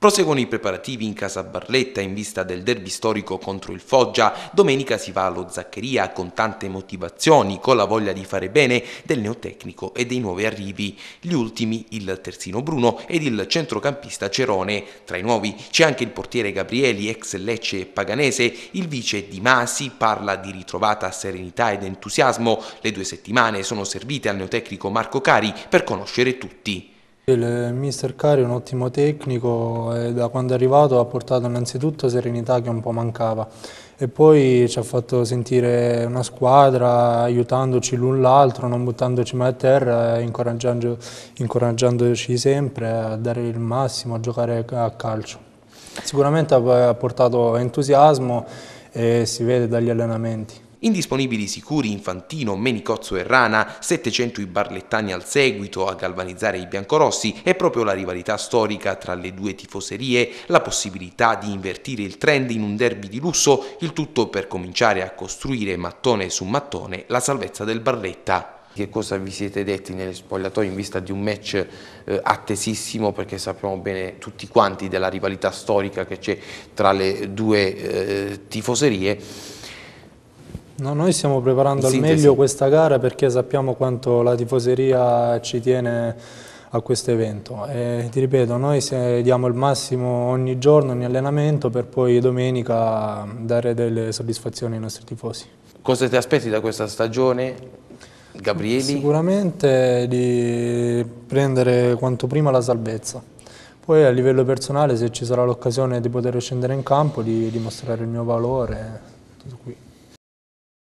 Proseguono i preparativi in casa Barletta in vista del derby storico contro il Foggia. Domenica si va allo Zaccheria con tante motivazioni, con la voglia di fare bene del neotecnico e dei nuovi arrivi. Gli ultimi il terzino Bruno ed il centrocampista Cerone. Tra i nuovi c'è anche il portiere Gabrieli, ex Lecce e Paganese. Il vice Di Masi parla di ritrovata serenità ed entusiasmo. Le due settimane sono servite al neotecnico Marco Cari per conoscere tutti. Il mister Cari è un ottimo tecnico e da quando è arrivato ha portato innanzitutto serenità che un po' mancava e poi ci ha fatto sentire una squadra aiutandoci l'un l'altro, non buttandoci mai a terra, incoraggiando, incoraggiandoci sempre a dare il massimo, a giocare a calcio. Sicuramente ha portato entusiasmo e si vede dagli allenamenti. Indisponibili sicuri Infantino, Menicozzo e Rana, 700 i barlettani al seguito a galvanizzare i biancorossi e proprio la rivalità storica tra le due tifoserie, la possibilità di invertire il trend in un derby di lusso, il tutto per cominciare a costruire mattone su mattone la salvezza del Barletta. Che cosa vi siete detti nelle spogliatoie in vista di un match eh, attesissimo perché sappiamo bene tutti quanti della rivalità storica che c'è tra le due eh, tifoserie No, noi stiamo preparando al meglio questa gara perché sappiamo quanto la tifoseria ci tiene a questo evento. E, ti ripeto, noi diamo il massimo ogni giorno, ogni allenamento per poi domenica dare delle soddisfazioni ai nostri tifosi. Cosa ti aspetti da questa stagione? Gabrieli? Sicuramente di prendere quanto prima la salvezza. Poi a livello personale se ci sarà l'occasione di poter scendere in campo, di dimostrare il mio valore, tutto qui.